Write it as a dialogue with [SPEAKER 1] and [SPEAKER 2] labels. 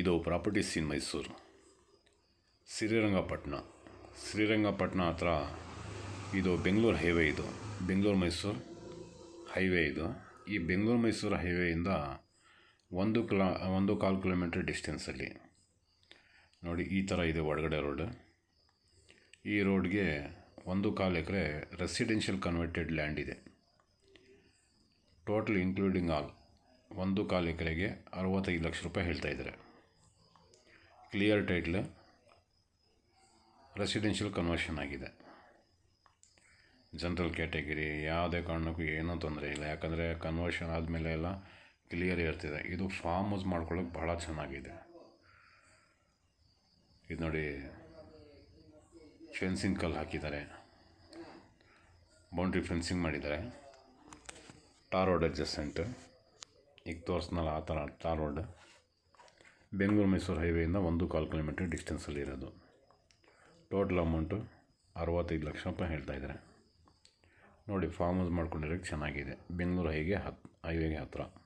[SPEAKER 1] ಇದು properties in Mysuru Srirangapatna Srirangapatna ಹತ್ರ ಇದು ಬೆಂಗಳೂರು ಹೈವೇ ಇದು ಬೆಂಗಳೂರು ಮೈಸೂರು ಹೈವೇ ಇದು ಈ ಬೆಂಗಳೂರು ಮೈಸೂರು ಹೈವೇಯಿಂದ ಒಂದು ಕಿಲೋ ಒಂದು ಕಾಲು ಕಿಲೋಮೀಟ್ರ್ ಡಿಸ್ಟೆನ್ಸಲ್ಲಿ ನೋಡಿ ಈ ಥರ ಇದೆ ಒಳಗಡೆ ರೋಡ್ ಈ ರೋಡ್ಗೆ ಒಂದು ಕಾಲು ಎಕರೆ ರೆಸಿಡೆನ್ಷಿಯಲ್ ಕನ್ವರ್ಟೆಡ್ ಲ್ಯಾಂಡ್ ಇದೆ ಟೋಟಲ್ ಇನ್ಕ್ಲೂಡಿಂಗ್ ಆಲ್ ಒಂದು ಕಾಲು ಎಕರೆಗೆ ಅರವತ್ತೈದು ಲಕ್ಷ ರೂಪಾಯಿ ಹೇಳ್ತಾ ಇದ್ದಾರೆ ಕ್ಲಿಯರ್ ಟೈಟ್ಲ್ ರೆಸಿಡೆನ್ಷಿಯಲ್ ಕನ್ವರ್ಷನ್ ಆಗಿದೆ ಜನರಲ್ ಕ್ಯಾಟಗರಿ ಯಾವುದೇ ಕಾರಣಕ್ಕೂ ಏನೂ ತೊಂದರೆ ಇಲ್ಲ ಯಾಕಂದರೆ ಕನ್ವರ್ಷನ್ ಆದಮೇಲೆ ಎಲ್ಲ ಕ್ಲಿಯರ್ ಇರ್ತಿದೆ ಇದು ಫಾರ್ಮ್ ಯೂಸ್ ಮಾಡ್ಕೊಳ್ಳೋಕೆ ಭಾಳ ಚೆನ್ನಾಗಿದೆ ಇದು ನೋಡಿ ಫೆನ್ಸಿಂಗ್ ಕಲ್ಲು ಹಾಕಿದ್ದಾರೆ ಬೌಂಡ್ರಿ ಫೆನ್ಸಿಂಗ್ ಮಾಡಿದ್ದಾರೆ ಟಾರ್ ರೋಡ್ ಅಡ್ಜಸ್ಟೆಂಟ್ ಈಗ ತೋರಿಸ್ನಲ್ಲ ಆ ಥರ ಟಾರ್ ರೋಡ್ ಬೆಂಗಳೂರು ಮೈಸೂರು ಹೈವೇಯಿಂದ ಒಂದು ಕಾಲು ಕಿಲೋಮೀಟ್ರ್ ಡಿಸ್ಟೆನ್ಸಲ್ಲಿ ಇರೋದು ಟೋಟಲ್ ಅಮೌಂಟು ಅರವತ್ತೈದು ಲಕ್ಷ ರೂಪಾಯಿ ಹೇಳ್ತಾ ಇದ್ದಾರೆ ನೋಡಿ ಫಾರ್ಮ್ ಹೌಸ್ ಮಾಡ್ಕೊಂಡಿರೋಕ್ಕೆ ಚೆನ್ನಾಗಿದೆ ಬೆಂಗಳೂರು ಹೈಗೆ ಹತ್ ಹೈವೇಗೆ ಹತ್ತಿರ